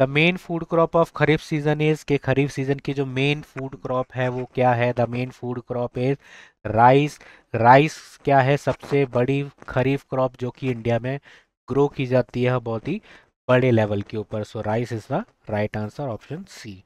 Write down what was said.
the main food crop of kharif season is के kharif season की जो मेन फूड क्रॉप है वो क्या है the main food crop is rice rice क्या है सबसे बड़ी खरीफ क्रॉप जो कि इंडिया में ग्रो की जाती है बहुत ही बड़े लेवल के ऊपर so rice is the right answer option C